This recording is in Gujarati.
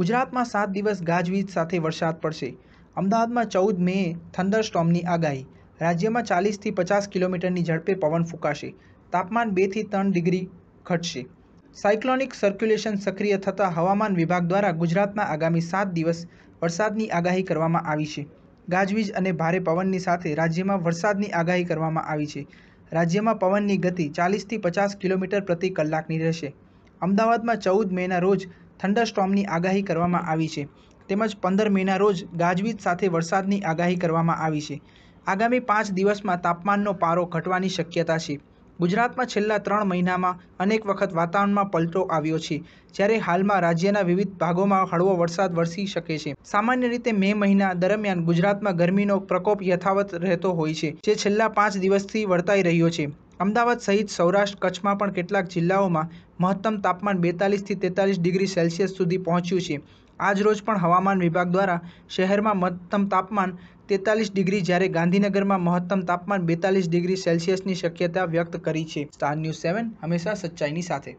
ગુજરાતમાં સાત દિવસ ગાજવીજ સાથે વરસાદ પડશે અમદાવાદમાં ચૌદ મે થંડરસ્ટોર્મની આગાહી રાજ્યમાં ચાલીસથી પચાસ કિલોમીટરની ઝડપે પવન ફૂંકાશે તાપમાન બેથી ત્રણ ડિગ્રી ઘટશે સાયક્લોનિક સર્ક્યુલેશન સક્રિય થતાં હવામાન વિભાગ દ્વારા ગુજરાતમાં આગામી સાત દિવસ વરસાદની આગાહી કરવામાં આવી છે ગાજવીજ અને ભારે પવનની સાથે રાજ્યમાં વરસાદની આગાહી કરવામાં આવી છે રાજ્યમાં પવનની ગતિ ચાલીસથી પચાસ કિલોમીટર પ્રતિ કલાકની રહેશે અમદાવાદમાં ચૌદ મેના રોજ થંડરસ્ટોર્મની આગાહી કરવામાં આવી છે તેમજ પંદર મેના રોજ ગાજવીજ સાથે વરસાદની આગાહી કરવામાં આવી છે આગામી પાંચ દિવસમાં તાપમાનનો પારો ઘટવાની શક્યતા છે ગુજરાતમાં છેલ્લા ત્રણ મહિનામાં અનેક વખત વાતાવરણમાં પલટો આવ્યો છે જ્યારે હાલમાં રાજ્યના વિવિધ ભાગોમાં હળવો વરસાદ વરસી શકે છે સામાન્ય રીતે મે મહિના દરમિયાન ગુજરાતમાં ગરમીનો પ્રકોપ યથાવત રહેતો હોય છે જે છેલ્લા પાંચ દિવસથી વર્તાઈ રહ્યો છે અમદાવાદ સહિત સૌરાષ્ટ્ર કચ્છમાં પણ કેટલાક જિલ્લાઓમાં મહત્તમ તાપમાન બેતાલીસથી તેતાલીસ ડિગ્રી સેલ્સિયસ સુધી પહોંચ્યું છે આજ રોજ પણ હવામાન વિભાગ દ્વારા શહેરમાં મહત્તમ તાપમાન તેતાલીસ ડિગ્રી જ્યારે ગાંધીનગરમાં મહત્તમ તાપમાન બેતાલીસ ડિગ્રી સેલ્સિયસની શક્યતા વ્યક્ત કરી છે સ્ટાર ન્યૂઝ સેવન હંમેશા સચ્ચાઈની સાથે